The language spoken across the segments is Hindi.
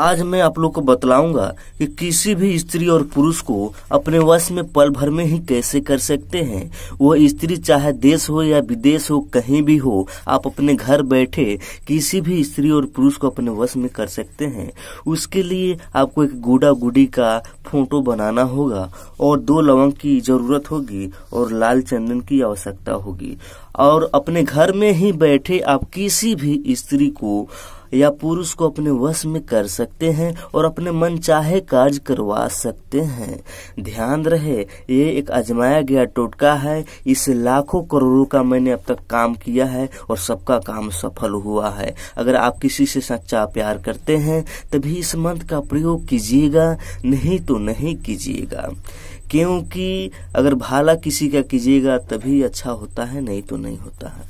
आज मैं आप लोग को बतलाऊंगा कि किसी भी स्त्री और पुरुष को अपने वश में पल भर में ही कैसे कर सकते हैं वह स्त्री चाहे देश हो या विदेश हो कहीं भी हो आप अपने घर बैठे किसी भी स्त्री और पुरुष को अपने वश में कर सकते हैं उसके लिए आपको एक गुडा गुडी का फोटो बनाना होगा और दो लवंग की जरूरत होगी और लाल चंदन की आवश्यकता होगी और अपने घर में ही बैठे आप किसी भी स्त्री को या पुरुष को अपने वश में कर सकते हैं और अपने मन चाहे कार्य करवा सकते हैं ध्यान रहे ये एक अजमाया गया टोटका है इस लाखों करोड़ों का मैंने अब तक काम किया है और सबका काम सफल हुआ है अगर आप किसी से सच्चा प्यार करते हैं तभी इस मंत्र का प्रयोग कीजिएगा नहीं तो नहीं कीजिएगा क्योंकि अगर भाला किसी का कीजिएगा तभी अच्छा होता है नहीं तो नहीं होता है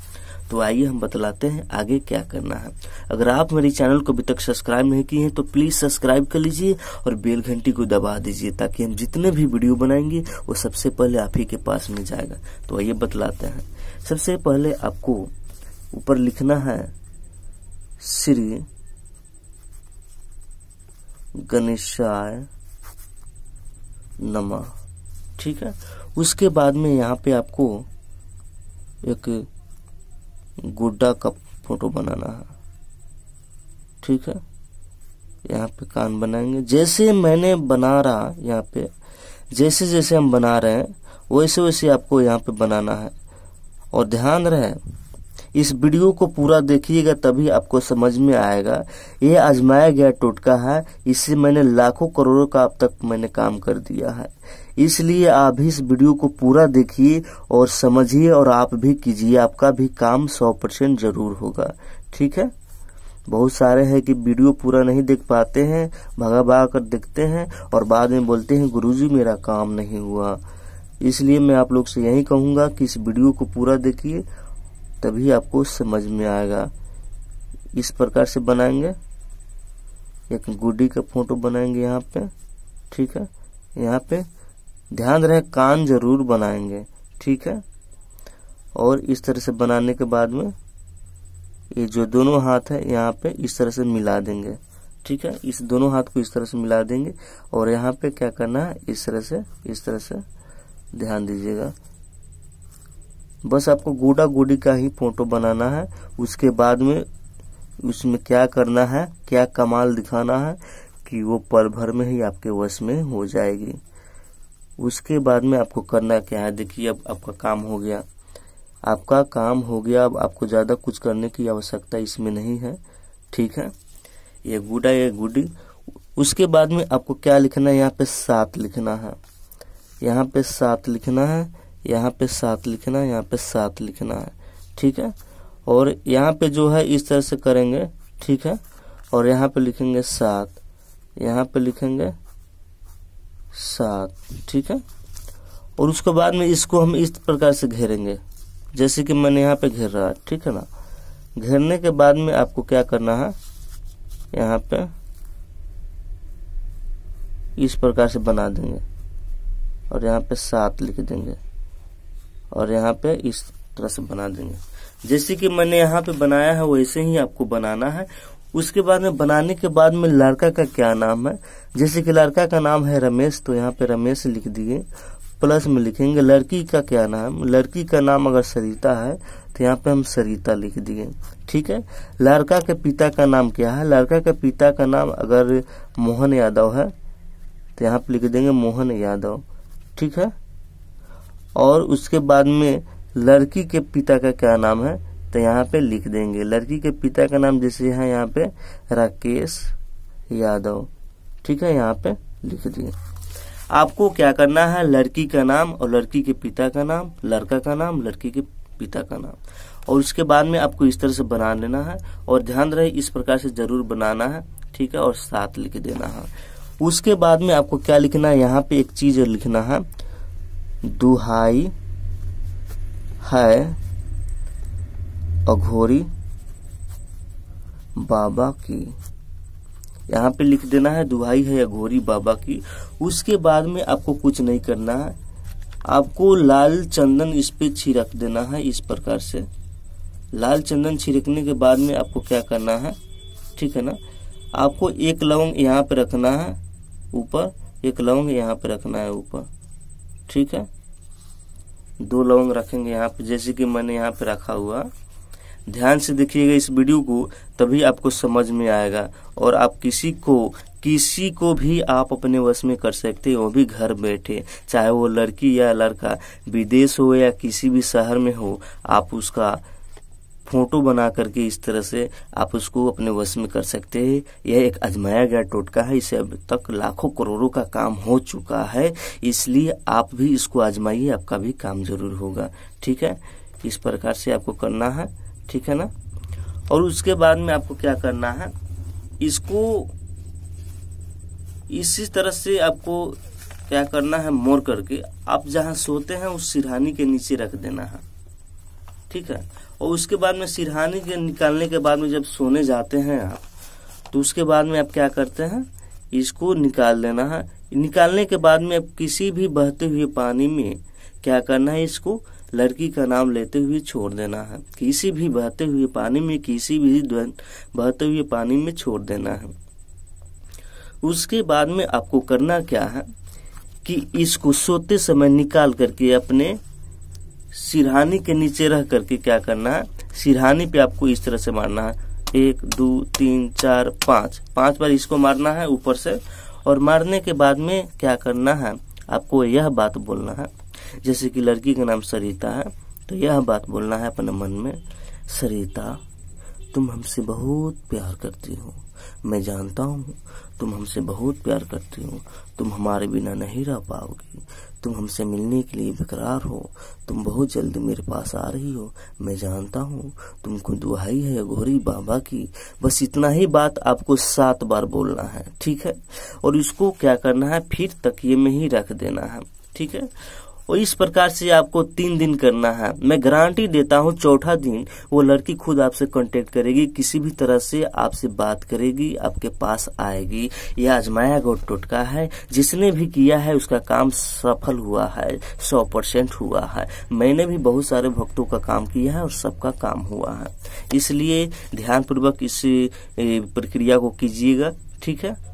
तो आइए हम बतलाते हैं आगे क्या करना है अगर आप मेरे चैनल को अभी तक सब्सक्राइब नहीं किए हैं तो प्लीज सब्सक्राइब कर लीजिए और बेल घंटी को दबा दीजिए ताकि हम जितने भी वीडियो बनाएंगे वो सबसे पहले आप ही के पास में जाएगा तो आइए बतलाते हैं सबसे पहले आपको ऊपर लिखना है श्री गणेशाय नमः ठीक है उसके बाद में यहाँ पे आपको एक गुड्डा का फोटो बनाना है ठीक है यहाँ पे कान बनाएंगे जैसे मैंने बना रहा यहाँ पे जैसे जैसे हम बना रहे हैं वैसे वैसे आपको यहाँ पे बनाना है और ध्यान रहे इस वीडियो को पूरा देखिएगा तभी आपको समझ में आएगा ये आजमाया गया टोटका है इससे मैंने लाखों करोड़ों का अब तक मैंने काम कर दिया है इसलिए आप इस वीडियो को पूरा देखिए और समझिए और आप भी कीजिए आपका भी काम सौ परसेंट जरूर होगा ठीक है बहुत सारे हैं कि वीडियो पूरा नहीं देख पाते हैं भगा भगा कर देखते हैं और बाद में बोलते हैं गुरुजी मेरा काम नहीं हुआ इसलिए मैं आप लोग से यही कहूंगा कि इस वीडियो को पूरा देखिए तभी आपको समझ में आएगा इस प्रकार से बनाएंगे एक गुड्डी का फोटो बनाएंगे यहाँ पे ठीक है यहाँ पे ध्यान रहे कान जरूर बनाएंगे ठीक है और इस तरह से बनाने के बाद में ये जो दोनों हाथ है यहाँ पे इस तरह से मिला देंगे ठीक है इस दोनों हाथ को इस तरह से मिला देंगे और यहाँ पे क्या करना है इस तरह से इस तरह से ध्यान दीजिएगा बस आपको गोडा गोडी का ही फोटो बनाना है उसके बाद में उसमें क्या करना है क्या कमाल दिखाना है कि वो पल भर में ही आपके वश में हो जाएगी उसके बाद में आपको करना क्या है देखिए अब आपका काम हो गया आपका काम हो गया अब आपको ज़्यादा कुछ करने की आवश्यकता इसमें नहीं है ठीक है ये गुडा ये गुडी उसके बाद में आपको क्या लिखना है यहाँ पे सात लिखना है यहाँ पे सात लिखना है यहाँ पे सात लिखना है यहाँ पे सात लिखना है ठीक है और यहाँ पे जो है इस तरह से करेंगे ठीक है और यहाँ पे लिखेंगे सात यहाँ पे लिखेंगे सात ठीक है और उसके बाद में इसको हम इस प्रकार से घेरेंगे जैसे कि मैंने यहाँ पे घेर रहा है ठीक है ना घेरने के बाद में आपको क्या करना है यहाँ पे इस प्रकार से बना देंगे और यहाँ पे सात लिख देंगे और यहाँ पे इस तरह से बना देंगे जैसे कि मैंने यहाँ पे बनाया है वैसे ही आपको बनाना है उसके बाद में बनाने के बाद में लड़का का क्या नाम है जैसे कि लड़का का नाम है रमेश तो यहाँ पे रमेश लिख दिए प्लस में लिखेंगे लड़की का क्या नाम लड़की का नाम अगर सरिता है तो यहाँ पे हम सरिता लिख दिए ठीक है लड़का के पिता का नाम क्या है लड़का के पिता का नाम अगर मोहन यादव है तो यहाँ पे लिख देंगे मोहन यादव ठीक है और उसके बाद में लड़की के पिता का क्या नाम है तो यहाँ पे लिख देंगे लड़की के पिता का नाम जैसे है यहाँ पे राकेश यादव ठीक है यहाँ पे लिख दिए आपको क्या करना है लड़की का नाम और लड़की के पिता का नाम लड़का का नाम लड़की के पिता का नाम और उसके बाद में आपको इस तरह से बना लेना है और ध्यान रहे इस प्रकार से जरूर बनाना है ठीक है और साथ लिख देना है उसके बाद में आपको क्या लिखना है यहाँ पे एक चीज लिखना है दुहाई है अघोरी बाबा की यहाँ पे लिख देना है दुहाई है अघोरी बाबा की उसके बाद में आपको कुछ नहीं करना है आपको लाल चंदन इस पे छिड़क देना है इस प्रकार से लाल चंदन छिड़कने के बाद में आपको क्या करना है ठीक है ना आपको एक लौंग यहाँ पे रखना है ऊपर एक लौंग यहाँ पे रखना है ऊपर ठीक है दो लौंग रखेंगे यहाँ पे जैसे कि मैंने यहाँ पे रखा हुआ ध्यान से देखिएगा इस वीडियो को तभी आपको समझ में आएगा और आप किसी को किसी को भी आप अपने वश में कर सकते हो भी घर बैठे चाहे वो लड़की या लड़का विदेश हो या किसी भी शहर में हो आप उसका फोटो बना करके इस तरह से आप उसको अपने वश में कर सकते हैं यह एक आजमाया गया टोटका है इसे अब तक लाखों करोड़ों का काम हो चुका है इसलिए आप भी इसको आजमाइए आपका भी काम जरूर होगा ठीक है इस प्रकार से आपको करना है ठीक है ना और उसके बाद में आपको क्या करना है इसको इसी तरह से आपको क्या करना है मोड़ करके आप जहां सोते हैं उस सिरहानी के नीचे रख देना है ठीक है और उसके बाद में सिरहानी के निकालने के बाद में जब सोने जाते हैं आप तो उसके बाद में आप क्या करते हैं इसको निकाल देना है निकालने के बाद में आप किसी भी बहते हुए पानी में क्या करना है इसको लड़की का नाम लेते हुए छोड़ देना है किसी भी बहते हुए पानी में किसी भी बहते हुए पानी में छोड़ देना है उसके बाद में आपको करना क्या है कि इसको सोते समय निकाल करके अपने सिरहानी के नीचे रह करके क्या करना है सिरहानी पे आपको इस तरह से मारना है एक दो तीन चार पाँच पांच बार इसको मारना है ऊपर से और मारने के बाद में क्या करना है आपको यह बात बोलना है जैसे कि लड़की का नाम सरिता है तो यह बात बोलना है अपने मन में सरिता तुम हमसे बहुत प्यार करती हो मैं जानता हूँ तुम हमसे बहुत प्यार करती हो तुम हमारे बिना नहीं रह पाओगी तुम हमसे मिलने के लिए बेकरार हो तुम बहुत जल्द मेरे पास आ रही हो मैं जानता हूँ तुमको दुहाई है घोरी बाबा की बस इतना ही बात आपको सात बार बोलना है ठीक है और इसको क्या करना है फिर तकिए में ही रख देना है ठीक है और इस प्रकार से आपको तीन दिन करना है मैं गारंटी देता हूँ चौथा दिन वो लड़की खुद आपसे कांटेक्ट करेगी किसी भी तरह से आपसे बात करेगी आपके पास आएगी यह आजमाया गौर टोटका है जिसने भी किया है उसका काम सफल हुआ है सौ परसेंट हुआ है मैंने भी बहुत सारे भक्तों का काम किया है और सबका काम हुआ है इसलिए ध्यानपूर्वक इस प्रक्रिया को कीजिएगा ठीक है